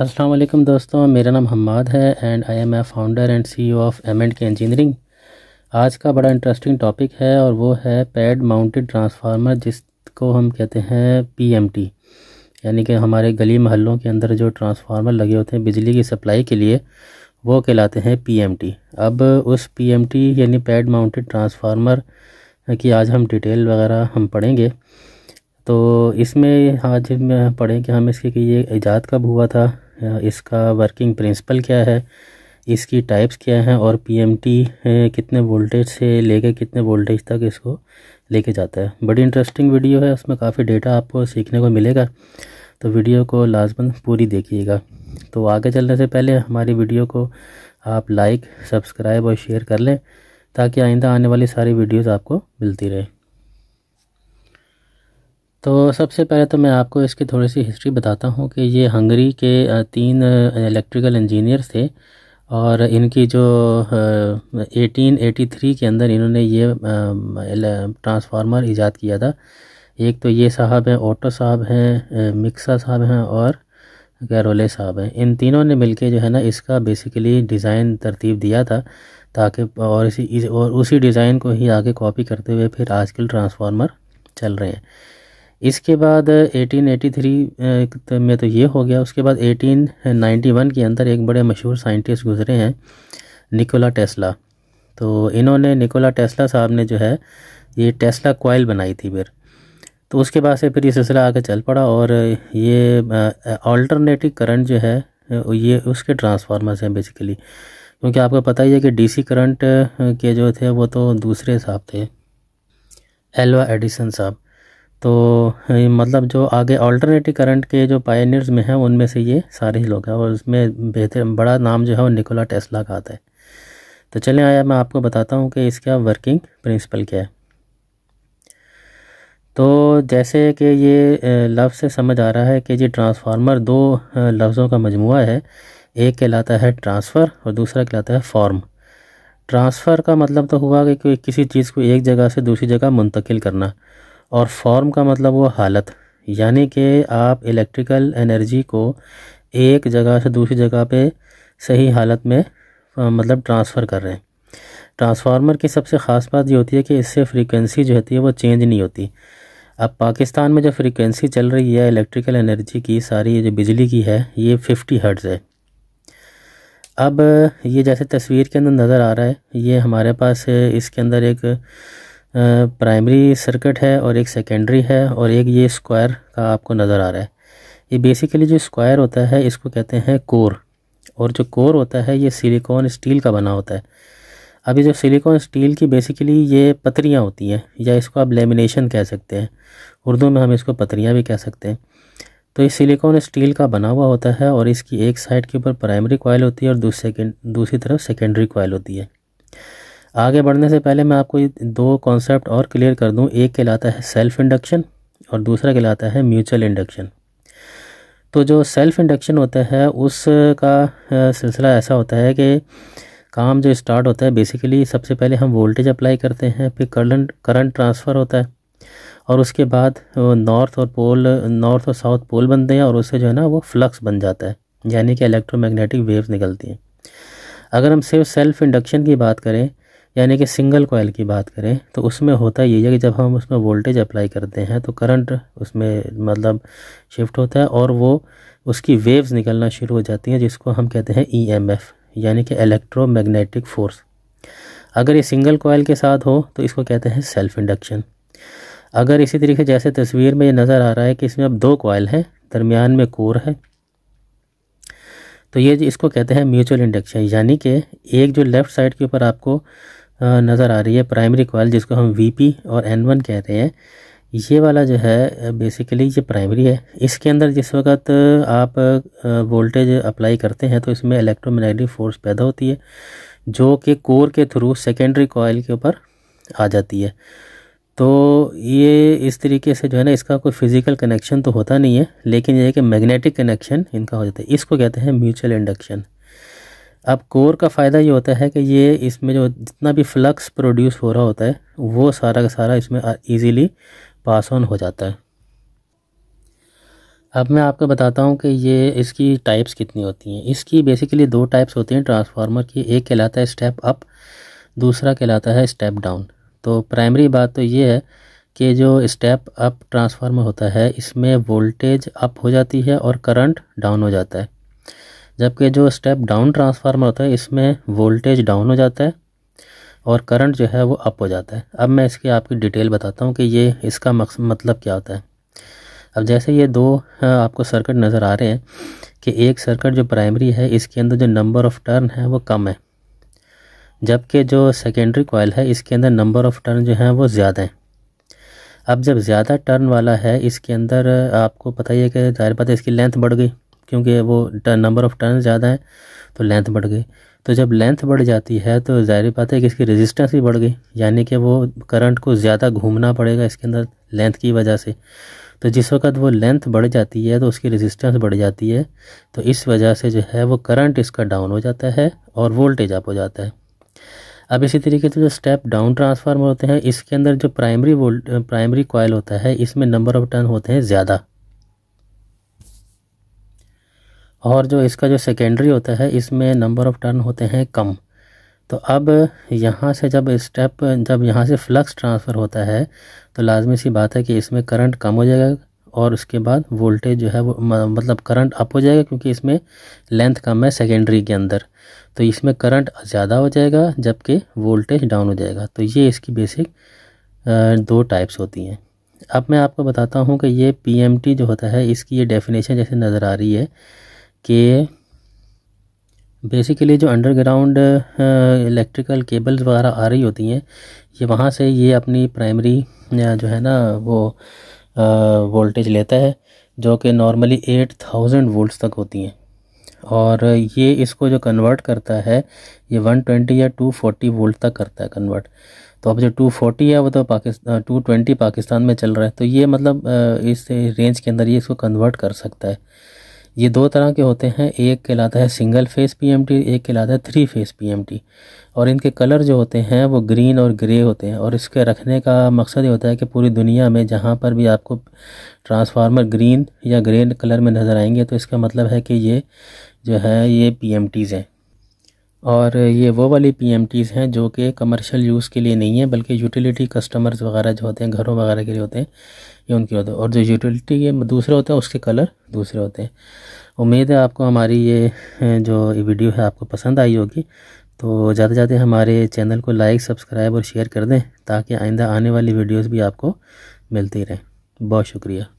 अस्सलाम वालेकुम दोस्तों मेरा नाम हम्माद है and I am a founder and CEO of M and K engineering आज का बड़ा इंटरेस्टिंग टॉपिक है और वो है पैड माउंटेड ट्रांसफार्मर जिसको हम कहते हैं पीएमटी यानी कि हमारे गली महल्लों के अंदर जो ट्रांसफार्मर लगे होते हैं बिजली की सप्लाई के लिए वो कहलाते हैं पीएमटी अब उस पीएमटी यानी पैड माउंटेड ट्रांसफार्मर की आज हम डिटेल वगैरह हम पढ़ेंगे तो इसमें आज हाँ, में पढ़ें कि हम इसके कि ये ईजाद कब हुआ था इसका वर्किंग प्रिंसिपल क्या है इसकी टाइप्स क्या हैं और पीएमटी कितने वोल्टेज से लेके कितने वोल्टेज तक इसको लेके जाता है बड़ी इंटरेस्टिंग वीडियो है उसमें काफ़ी डेटा आपको सीखने को मिलेगा तो वीडियो को लाजमन पूरी देखिएगा तो आगे चलने से पहले हमारी वीडियो को आप लाइक सब्सक्राइब और शेयर कर लें ताकि आइंदा आने वाली सारी वीडियोज़ आपको मिलती रहे तो सबसे पहले तो मैं आपको इसकी थोड़ी सी हिस्ट्री बताता हूँ कि ये हंगरी के तीन इलेक्ट्रिकल इंजीनियर थे और इनकी जो 1883 के अंदर इन्होंने ये ट्रांसफार्मर ईजाद किया था एक तो ये साहब हैं ओटो साहब हैं मिक्सा साहब हैं और गैरोले साहब हैं इन तीनों ने मिलके जो है ना इसका बेसिकली डिज़ाइन तरतीब दिया था ताकि और इसी और उसी डिज़ाइन को ही आगे कॉपी करते हुए फिर आजकल ट्रांसफार्मर चल रहे हैं इसके बाद 1883 में तो ये हो गया उसके बाद 1891 के अंदर एक बड़े मशहूर साइंटिस्ट गुज़रे हैं निकोला टेस्ला तो इन्होंने निकोला टेस्ला साहब ने जो है ये टेस्ला कोयल बनाई थी फिर तो उसके बाद से फिर ये सिलसिला आगे चल पड़ा और ये ऑल्टरनेटिव करंट जो है ये उसके ट्रांसफार्मर्स हैं बेसिकली क्योंकि आपको पता ही है कि डीसी करंट के जो थे वो तो दूसरे साहब थे एलवा एडिसन साहब तो मतलब जो आगे ऑल्टरनेटिव करंट के जो पायनियर्स में हैं उनमें से ये सारे ही लोग हैं और उसमें बेहतर बड़ा नाम जो है वो निकोला टेस्ला का आता है तो चलें आया मैं आपको बताता हूँ कि इसका वर्किंग प्रिंसिपल क्या है तो जैसे कि ये लफ्ज़ से समझ आ रहा है कि ये ट्रांसफार्मर दो लफ्ज़ों का मजमू है एक कहलाता है ट्रांसफ़र और दूसरा कहलाता है फॉर्म ट्रांसफ़र का मतलब तो हुआ कि किसी चीज़ को एक जगह से दूसरी जगह मुंतकिल करना और फॉर्म का मतलब वो हालत यानी कि आप इलेक्ट्रिकल एनर्जी को एक जगह से दूसरी जगह पे सही हालत में मतलब ट्रांसफ़र कर रहे हैं ट्रांसफार्मर की सबसे ख़ास बात ये होती है कि इससे फ्रीक्वेंसी जो होती है वो चेंज नहीं होती अब पाकिस्तान में जो फ्रीक्वेंसी चल रही है इलेक्ट्रिकल एनर्जी की सारी ये जो बिजली की है ये फिफ्टी हर्ट्ज़ है अब ये जैसे तस्वीर के अंदर नज़र आ रहा है ये हमारे पास इसके अंदर एक प्राइमरी सर्किट है और एक सेकेंडरी है और एक ये स्क्वायर का आपको नज़र आ रहा है ये बेसिकली जो स्क्वायर होता है इसको कहते हैं कोर और जो कोर होता है ये सिलिकॉन स्टील का बना होता है अभी जो सिलिकॉन स्टील की बेसिकली ये पतरियाँ होती हैं या इसको आप लेमिनेशन कह सकते हैं उर्दू में हम इसको पतरियाँ भी कह सकते हैं तो ये सिलिकॉन स्टील का बना हुआ होता है और इसकी एक साइड के ऊपर प्राइमरी कॉयल होती है और दूसरे दूसरी तरफ सेकेंडरी कॉयल होती है आगे बढ़ने से पहले मैं आपको दो कॉन्सेप्ट और क्लियर कर दूं एक कहलाता है सेल्फ़ इंडक्शन और दूसरा कहलाता है म्यूचुअल इंडक्शन तो जो सेल्फ़ इंडक्शन होता है उसका सिलसिला ऐसा होता है कि काम जो स्टार्ट होता है बेसिकली सबसे पहले हम वोल्टेज अप्लाई करते हैं फिर करंट करंट ट्रांसफ़र होता है और उसके बाद नॉर्थ और पोल नॉर्थ और साउथ पोल बनते हैं और उससे जो है ना वो फ्लक्स बन जाता है यानी कि इलेक्ट्रोमैग्नेटिक वेव्स निकलती हैं अगर हम सिर्फ सेल्फ़ इंडक्शन की बात करें यानी कि सिंगल कॉयल की बात करें तो उसमें होता ये है कि जब हम उसमें वोल्टेज अप्लाई करते हैं तो करंट उसमें मतलब शिफ्ट होता है और वो उसकी वेव्स निकलना शुरू हो जाती हैं जिसको हम कहते हैं ईएमएफ e यानी कि इलेक्ट्रोमैग्नेटिक फोर्स अगर ये सिंगल कॉयल के साथ हो तो इसको कहते हैं सेल्फ इंडक्शन अगर इसी तरीके जैसे तस्वीर में ये नज़र आ रहा है कि इसमें अब दो कॉयल हैं दरमियान में कोर है तो ये इसको कहते हैं म्यूचुअल इंडक्शन यानी कि एक जो लेफ़्ट साइड के ऊपर आपको नज़र आ रही है प्राइमरी कॉयल जिसको हम वी और एन कहते हैं ये वाला जो है बेसिकली ये प्राइमरी है इसके अंदर जिस वक्त आप वोल्टेज अप्लाई करते हैं तो इसमें इलेक्ट्रोमैग्नेटिक फोर्स पैदा होती है जो कि कोर के थ्रू सेकेंडरी कॉयल के ऊपर आ जाती है तो ये इस तरीके से जो है ना इसका कोई फिज़िकल कनेक्शन तो होता नहीं है लेकिन ये कि मैग्नेटिक कनेक्शन इनका हो जाता है इसको कहते हैं म्यूचुअल इंडक्शन अब कोर का फ़ायदा ये होता है कि ये इसमें जो जितना भी फ्लक्स प्रोड्यूस हो रहा होता है वो सारा का सारा इसमें ईजीली पास ऑन हो जाता है अब मैं आपको बताता हूँ कि ये इसकी टाइप्स कितनी होती हैं इसकी बेसिकली दो टाइप्स होती हैं ट्रांसफार्मर की एक कहलाता है स्टेप अप दूसरा कहलाता है स्टेप डाउन तो प्राइमरी बात तो ये है कि जो स्टेप अप ट्रांसफार्मर होता है इसमें वोल्टेज अप हो जाती है और करंट डाउन हो जाता है जबकि जो स्टेप डाउन ट्रांसफार्मर होता है इसमें वोल्टेज डाउन हो जाता है और करंट जो है वो अप हो जाता है अब मैं इसकी आपकी डिटेल बताता हूँ कि ये इसका मतलब क्या होता है अब जैसे ये दो हाँ, आपको सर्किट नज़र आ रहे हैं कि एक सर्किट जो प्राइमरी है इसके अंदर जो नंबर ऑफ़ टर्न है वो कम है जबकि जो सेकेंडरी कॉयल है इसके अंदर नंबर ऑफ़ टर्न जो हैं वो ज़्यादा हैं अब जब ज़्यादा टर्न वाला है इसके अंदर आपको पता ही है कि ज़ाहिर बात है इसकी लेंथ बढ़ गई क्योंकि वो नंबर ऑफ़ टर्न ज़्यादा है तो लेंथ बढ़ गई तो जब लेंथ बढ़ जाती है तो जाहिर बात है कि इसकी रेजिस्टेंस भी बढ़ गई यानी कि वो करंट को ज़्यादा घूमना पड़ेगा इसके अंदर लेंथ की वजह से तो जिस वक्त वो लेंथ बढ़ जाती है तो उसकी रेजिस्टेंस बढ़ जाती है तो इस वजह से जो है वो करंट इसका डाउन हो जाता है और वोल्टेज अप हो जाता है अब इसी तरीके से तो जो स्टेप डाउन ट्रांसफार्मर होते हैं इसके अंदर जो प्राइमरी वोल्ट प्राइमरी कॉयल होता है इसमें नंबर ऑफ टर्न होते हैं ज़्यादा और जो इसका जो सेकेंडरी होता है इसमें नंबर ऑफ़ टर्न होते हैं कम तो अब यहाँ से जब स्टेप जब यहाँ से फ्लक्स ट्रांसफ़र होता है तो लाजमी सी बात है कि इसमें करंट कम हो जाएगा और उसके बाद वोल्टेज जो है वो मतलब करंट अप हो जाएगा क्योंकि इसमें लेंथ कम है सेकेंडरी के अंदर तो इसमें करंट ज़्यादा हो जाएगा जबकि वोल्टेज डाउन हो जाएगा तो ये इसकी बेसिक दो टाइप्स होती हैं अब मैं आपको बताता हूँ कि ये पी जो होता है इसकी ये डेफिनेशन जैसे नज़र आ रही है कि बेसिकली जो अंडरग्राउंड इलेक्ट्रिकल केबल्स वगैरह आ रही होती हैं ये वहाँ से ये अपनी प्राइमरी जो है ना वो वोल्टेज uh, लेता है जो कि नॉर्मली एट थाउजेंड वोल्ट तक होती हैं और ये इसको जो कन्वर्ट करता है ये वन ट्वेंटी या टू फोर्टी वोल्ट तक करता है कन्वर्ट तो अब जो टू फोर्टी है वो तो पाकिस्तान टू ट्वेंटी पाकिस्तान में चल रहा है तो ये मतलब uh, इस रेंज के अंदर ये इसको कन्वर्ट कर सकता है ये दो तरह के होते हैं एक कहलाता है सिंगल फेस पीएमटी एक कहलाता है थ्री फेस पीएमटी और इनके कलर जो होते हैं वो ग्रीन और ग्रे होते हैं और इसके रखने का मकसद ये होता है कि पूरी दुनिया में जहाँ पर भी आपको ट्रांसफार्मर ग्रीन या ग्रे कलर में नज़र आएंगे तो इसका मतलब है कि ये जो है ये पी हैं और ये वो वाली पी एम टीज़ हैं जो कि कमर्शियल यूज़ के लिए नहीं है बल्कि यूटिलिटी कस्टमर्स वगैरह जो होते हैं घरों वगैरह के लिए होते हैं ये उनके होते हैं और जो यूटिलिटी के दूसरे होते हैं उसके कलर दूसरे होते हैं उम्मीद है आपको हमारी ये जो वीडियो है आपको पसंद आई होगी तो ज़्यादा ज़्यादा हमारे चैनल को लाइक सब्सक्राइब और शेयर कर दें ताकि आइंदा आने वाली वीडियोज़ भी आपको मिलती रहें बहुत शुक्रिया